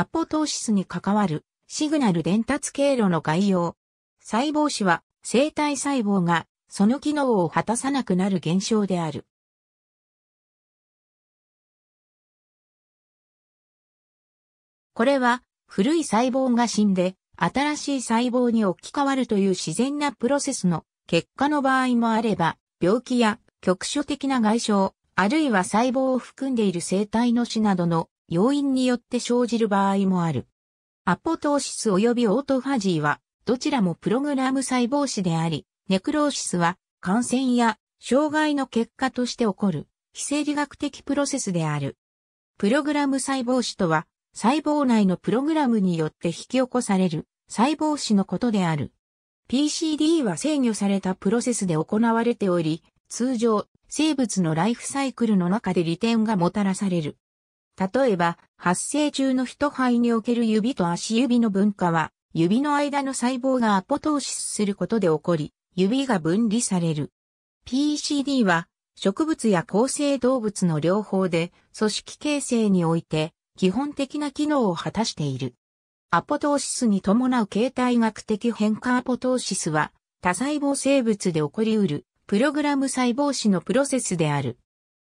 アポトーシスに関わるシグナル伝達経路の概要。細胞死は生体細胞がその機能を果たさなくなる現象である。これは古い細胞が死んで新しい細胞に置き換わるという自然なプロセスの結果の場合もあれば、病気や局所的な外傷、あるいは細胞を含んでいる生体の死などの要因によって生じる場合もある。アポトーシス及びオートファジーは、どちらもプログラム細胞死であり、ネクローシスは、感染や障害の結果として起こる、非生理学的プロセスである。プログラム細胞死とは、細胞内のプログラムによって引き起こされる細胞死のことである。PCD は制御されたプロセスで行われており、通常、生物のライフサイクルの中で利点がもたらされる。例えば、発生中の人肺における指と足指の分化は、指の間の細胞がアポトーシスすることで起こり、指が分離される。PCD は、植物や構成動物の両方で、組織形成において、基本的な機能を果たしている。アポトーシスに伴う形態学的変化アポトーシスは、多細胞生物で起こりうる、プログラム細胞子のプロセスである。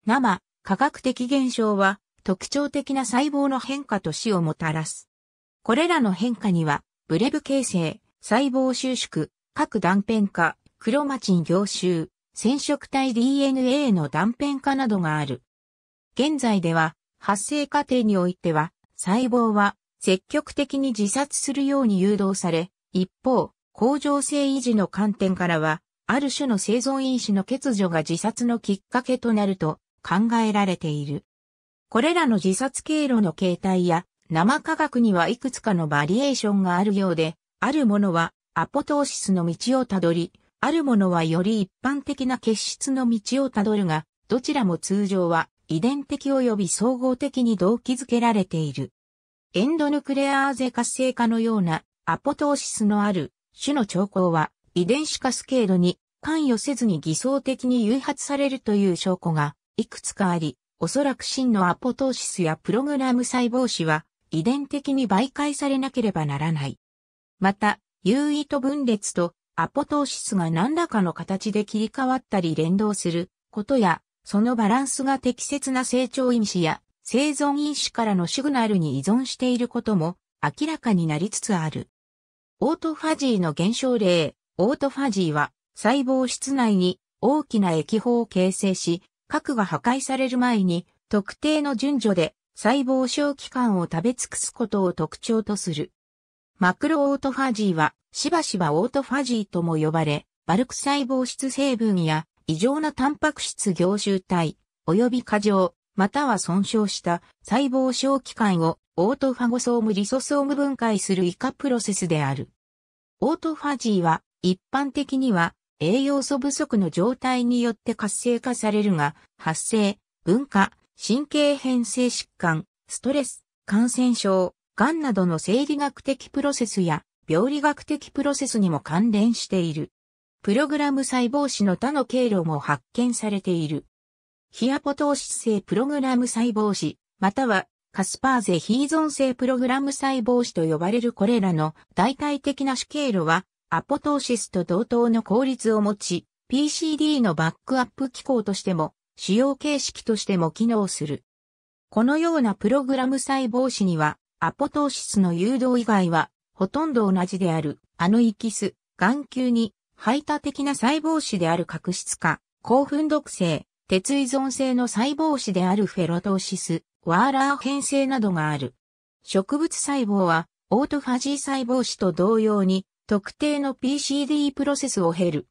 生、科学的現象は、特徴的な細胞の変化と死をもたらす。これらの変化には、ブレブ形成、細胞収縮、各断片化、クロマチン凝集、染色体 DNA の断片化などがある。現在では、発生過程においては、細胞は積極的に自殺するように誘導され、一方、恒常性維持の観点からは、ある種の生存因子の欠如が自殺のきっかけとなると考えられている。これらの自殺経路の形態や生科学にはいくつかのバリエーションがあるようで、あるものはアポトーシスの道をたどり、あるものはより一般的な結質の道をたどるが、どちらも通常は遺伝的及び総合的に動機づけられている。エンドヌクレアーゼ活性化のようなアポトーシスのある種の兆候は遺伝子化スケールに関与せずに偽装的に誘発されるという証拠がいくつかあり、おそらく真のアポトーシスやプログラム細胞子は遺伝的に媒介されなければならない。また、有意と分裂とアポトーシスが何らかの形で切り替わったり連動することや、そのバランスが適切な成長因子や生存因子からのシグナルに依存していることも明らかになりつつある。オートファジーの減少例、オートファジーは細胞質内に大きな液胞を形成し、核が破壊される前に特定の順序で細胞小器官を食べ尽くすことを特徴とする。マクロオートファジーはしばしばオートファジーとも呼ばれ、バルク細胞質成分や異常なタンパク質凝集体、及び過剰、または損傷した細胞小器官をオートファゴソームリソソーム分解する以下プロセスである。オートファジーは一般的には栄養素不足の状態によって活性化されるが、発生、分化、神経変性疾患、ストレス、感染症、癌などの生理学的プロセスや病理学的プロセスにも関連している。プログラム細胞子の他の経路も発見されている。ヒアポトーシス性プログラム細胞死、またはカスパーゼヒーゾン性プログラム細胞死と呼ばれるこれらの代替的な主経路はアポトーシスと同等の効率を持ち、PCD のバックアップ機構としても、使用形式としても機能する。このようなプログラム細胞子には、アポトーシスの誘導以外は、ほとんど同じである、あのイキス、眼球に、排他的な細胞子である角質化、興奮毒性、鉄依存性の細胞子であるフェロトーシス、ワーラー変性などがある。植物細胞は、オートファジー細胞子と同様に、特定の PCD プロセスを経る。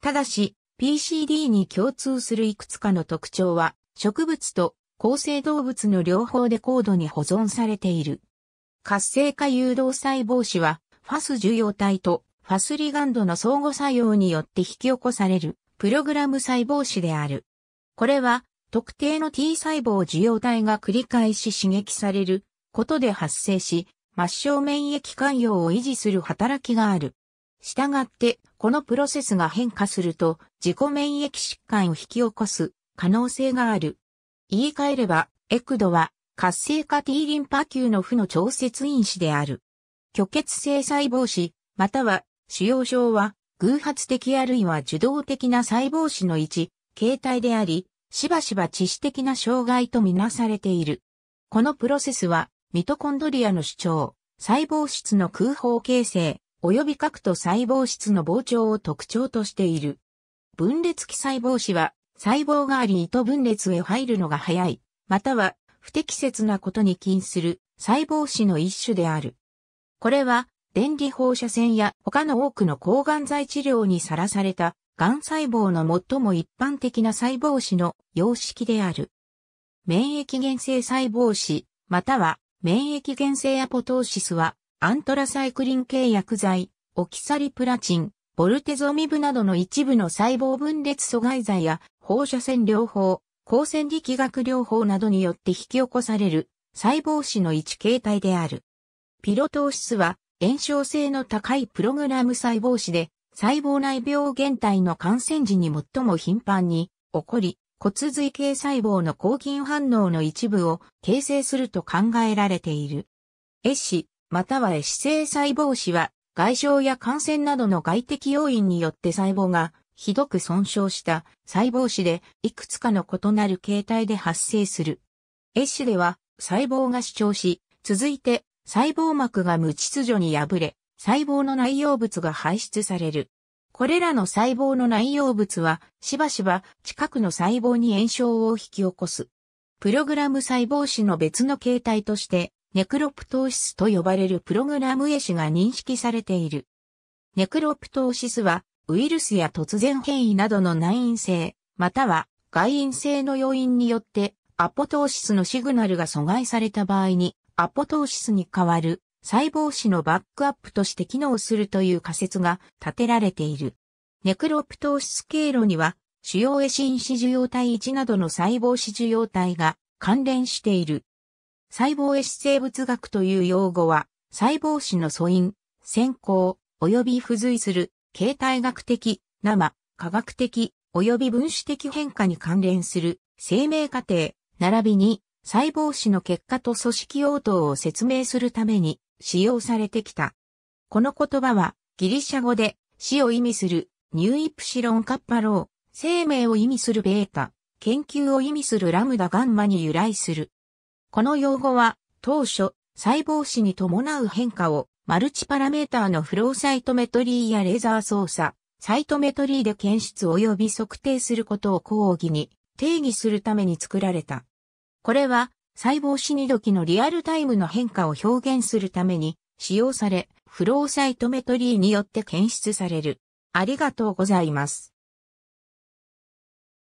ただし、PCD に共通するいくつかの特徴は、植物と構成動物の両方で高度に保存されている。活性化誘導細胞子は、ファス受容体とファスリガンドの相互作用によって引き起こされる、プログラム細胞子である。これは、特定の T 細胞受容体が繰り返し刺激されることで発生し、末梢免疫寛容を維持する働きがある。したがって、このプロセスが変化すると、自己免疫疾患を引き起こす可能性がある。言い換えれば、エクドは活性化 T リンパ球の負の調節因子である。虚血性細胞死、または腫瘍症は、偶発的あるいは受動的な細胞死の一、形態であり、しばしば致死的な障害とみなされている。このプロセスは、ミトコンドリアの主張、細胞質の空包形成、及び核と細胞質の膨張を特徴としている。分裂期細胞子は、細胞があり糸分裂へ入るのが早い、または不適切なことに起因する細胞子の一種である。これは、電離放射線や他の多くの抗がん剤治療にさらされた、癌細胞の最も一般的な細胞子の様式である。免疫原性細胞子、または免疫原性アポトーシスは、アントラサイクリン系薬剤、オキサリプラチン、ボルテゾミブなどの一部の細胞分裂阻害剤や放射線療法、光線力学療法などによって引き起こされる細胞死の一形態である。ピロトーシスは炎症性の高いプログラム細胞死で細胞内病原体の感染時に最も頻繁に起こり、骨髄系細胞の抗菌反応の一部を形成すると考えられている。ッシ、またはッシ性細胞死は、外傷や感染などの外的要因によって細胞がひどく損傷した細胞死でいくつかの異なる形態で発生する。ッシでは細胞が主張し、続いて細胞膜が無秩序に破れ、細胞の内容物が排出される。これらの細胞の内容物は、しばしば近くの細胞に炎症を引き起こす。プログラム細胞子の別の形態として、ネクロプトーシスと呼ばれるプログラム絵子が認識されている。ネクロプトーシスは、ウイルスや突然変異などの内因性、または外因性の要因によって、アポトーシスのシグナルが阻害された場合に、アポトーシスに代わる細胞子のバックアップとして機能するという仮説が立てられている。ネクロプトーシス経路には、主要エシン子受容体1などの細胞子受容体が関連している。細胞エシ生物学という用語は、細胞子の素因、先行、及び付随する、形態学的、生、科学的、及び分子的変化に関連する、生命過程、並びに、細胞子の結果と組織応答を説明するために、使用されてきた。この言葉はギリシャ語で死を意味するニューイプシロンカッパロー、生命を意味するベータ、研究を意味するラムダガンマに由来する。この用語は当初細胞死に伴う変化をマルチパラメーターのフローサイトメトリーやレーザー操作、サイトメトリーで検出及び測定することを講義に定義するために作られた。これは細胞死に時のリアルタイムの変化を表現するために使用され、フローサイトメトリーによって検出される。ありがとうございます。